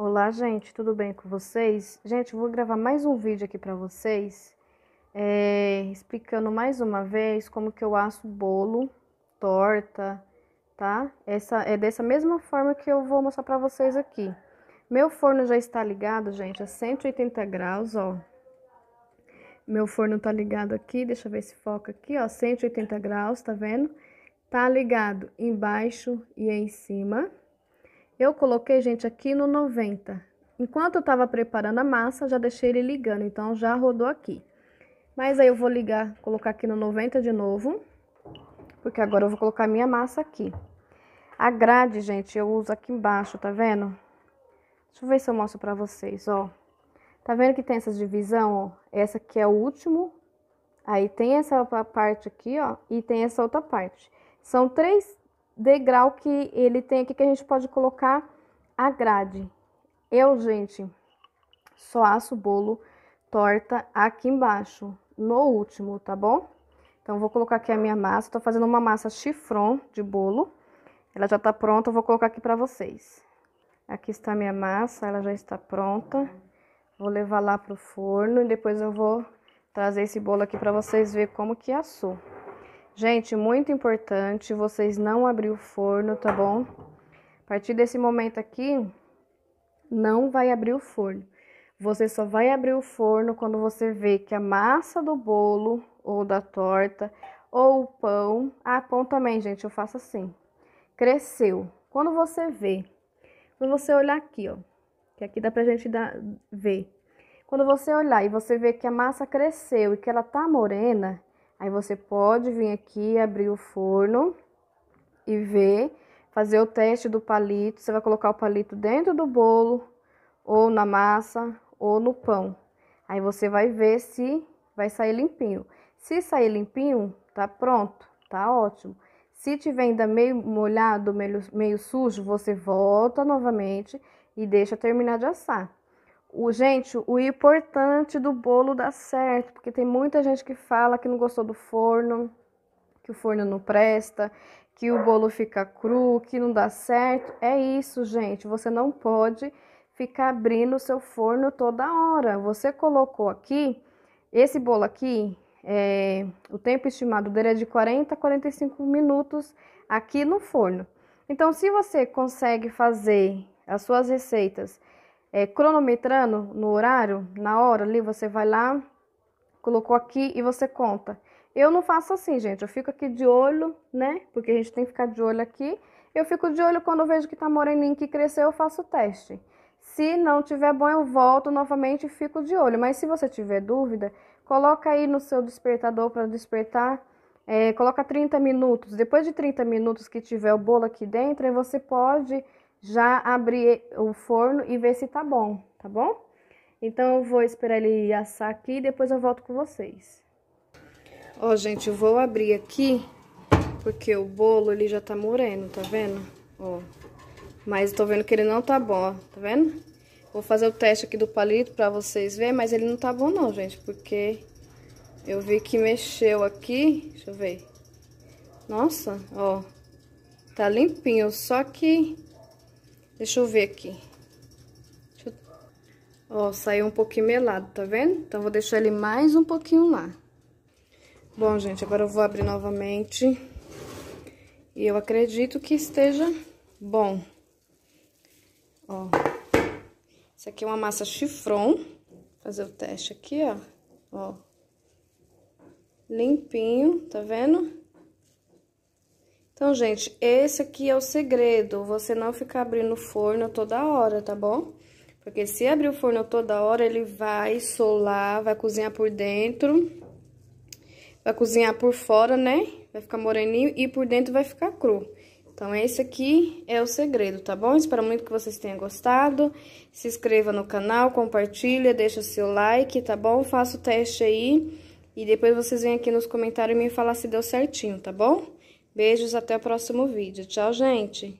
Olá, gente, tudo bem com vocês? Gente, eu vou gravar mais um vídeo aqui para vocês, é, explicando mais uma vez como que eu asso bolo, torta, tá? Essa é dessa mesma forma que eu vou mostrar para vocês aqui. Meu forno já está ligado, gente, a 180 graus, ó. Meu forno tá ligado aqui, deixa eu ver se foca aqui, ó, 180 graus, tá vendo? Tá ligado embaixo e em cima. Eu coloquei, gente, aqui no 90. Enquanto eu estava preparando a massa, já deixei ele ligando, então já rodou aqui. Mas aí eu vou ligar, colocar aqui no 90 de novo, porque agora eu vou colocar minha massa aqui. A grade, gente, eu uso aqui embaixo, tá vendo? Deixa eu ver se eu mostro pra vocês, ó. Tá vendo que tem essa divisão, ó? Essa aqui é o último, aí tem essa parte aqui, ó, e tem essa outra parte. São três degrau que ele tem aqui que a gente pode colocar a grade. Eu, gente, só asso o bolo torta aqui embaixo, no último, tá bom? Então, vou colocar aqui a minha massa. Tô fazendo uma massa chifron de bolo. Ela já tá pronta, eu vou colocar aqui pra vocês. Aqui está a minha massa, ela já está pronta. Vou levar lá pro forno e depois eu vou trazer esse bolo aqui pra vocês verem como que assou. Gente, muito importante vocês não abrir o forno, tá bom? A partir desse momento aqui, não vai abrir o forno. Você só vai abrir o forno quando você vê que a massa do bolo ou da torta ou o pão, ah, pão também, gente, eu faço assim. Cresceu. Quando você vê, quando você olhar aqui, ó, que aqui dá pra gente dar, ver. Quando você olhar e você vê que a massa cresceu e que ela tá morena, Aí você pode vir aqui, abrir o forno e ver, fazer o teste do palito. Você vai colocar o palito dentro do bolo, ou na massa, ou no pão. Aí você vai ver se vai sair limpinho. Se sair limpinho, tá pronto, tá ótimo. Se tiver ainda meio molhado, meio, meio sujo, você volta novamente e deixa terminar de assar. O, gente, o importante do bolo dá certo, porque tem muita gente que fala que não gostou do forno, que o forno não presta, que o bolo fica cru, que não dá certo. É isso, gente. Você não pode ficar abrindo o seu forno toda hora. Você colocou aqui, esse bolo aqui, é, o tempo estimado dele é de 40 a 45 minutos aqui no forno. Então, se você consegue fazer as suas receitas é, cronometrando no horário, na hora ali, você vai lá, colocou aqui e você conta. Eu não faço assim, gente. Eu fico aqui de olho, né? Porque a gente tem que ficar de olho aqui. Eu fico de olho quando eu vejo que tá moreninho, que cresceu, eu faço o teste. Se não tiver bom, eu volto novamente e fico de olho. Mas se você tiver dúvida, coloca aí no seu despertador para despertar. É, coloca 30 minutos. Depois de 30 minutos que tiver o bolo aqui dentro, aí você pode já abrir o forno e ver se tá bom, tá bom? Então eu vou esperar ele assar aqui e depois eu volto com vocês. Ó, gente, eu vou abrir aqui porque o bolo ele já tá moreno, tá vendo? Ó. Mas tô vendo que ele não tá bom, ó, tá vendo? Vou fazer o teste aqui do palito pra vocês verem, mas ele não tá bom não, gente, porque eu vi que mexeu aqui, deixa eu ver. Nossa, ó, tá limpinho, só que Deixa eu ver aqui. Eu... Ó, saiu um pouquinho melado, tá vendo? Então, vou deixar ele mais um pouquinho lá. Bom, gente, agora eu vou abrir novamente. E eu acredito que esteja bom. Ó. Isso aqui é uma massa chifron. Vou fazer o teste aqui, ó. Ó. Limpinho, tá vendo? Então, gente, esse aqui é o segredo, você não ficar abrindo o forno toda hora, tá bom? Porque se abrir o forno toda hora, ele vai solar, vai cozinhar por dentro, vai cozinhar por fora, né? Vai ficar moreninho e por dentro vai ficar cru. Então, esse aqui é o segredo, tá bom? Espero muito que vocês tenham gostado. Se inscreva no canal, compartilha, deixa seu like, tá bom? Faça o teste aí e depois vocês vêm aqui nos comentários e me falar se deu certinho, tá bom? Beijos, até o próximo vídeo. Tchau, gente!